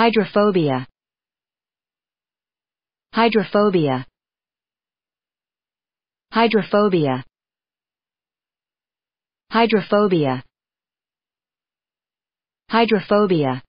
Hydrophobia. Hydrophobia. Hydrophobia. Hydrophobia. Hydrophobia.